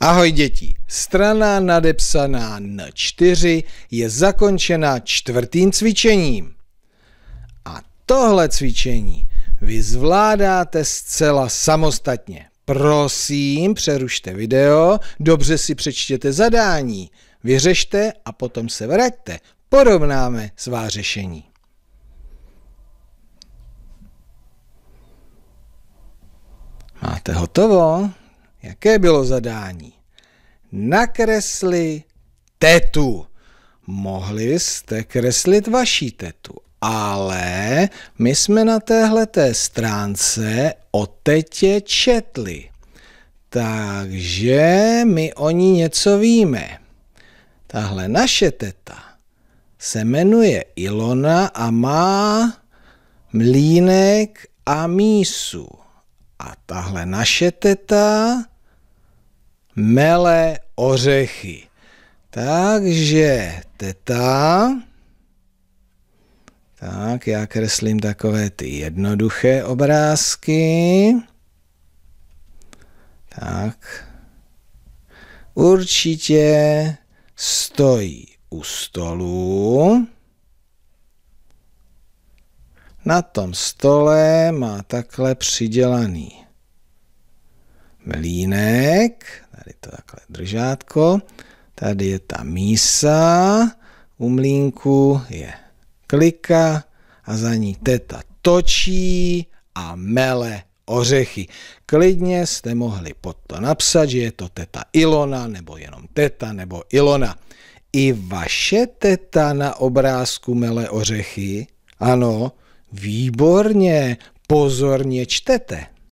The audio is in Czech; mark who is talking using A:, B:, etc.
A: Ahoj děti, strana nadepsaná na 4 je zakončena čtvrtým cvičením. A tohle cvičení vy zvládáte zcela samostatně. Prosím, přerušte video, dobře si přečtěte zadání, vyřešte a potom se vraťte. Porovnáme svá řešení. Máte hotovo? Jaké bylo zadání? Nakresli tetu. Mohli jste kreslit vaší tetu, ale my jsme na téhle stránce o tetě četli. Takže my o ní něco víme. Tahle naše teta se jmenuje Ilona a má mlínek a mísu. A tahle naše teta mele ořechy. Takže teta, tak já kreslím takové ty jednoduché obrázky. Tak, určitě stojí u stolu. Na tom stole má takhle přidělaný mlínek, tady to takhle držátko, tady je ta mísa, u mlínku je klika a za ní teta točí a mele ořechy. Klidně jste mohli pod to napsat, že je to teta Ilona, nebo jenom teta, nebo Ilona. I vaše teta na obrázku mele ořechy, ano, Výborně, pozorně čtete.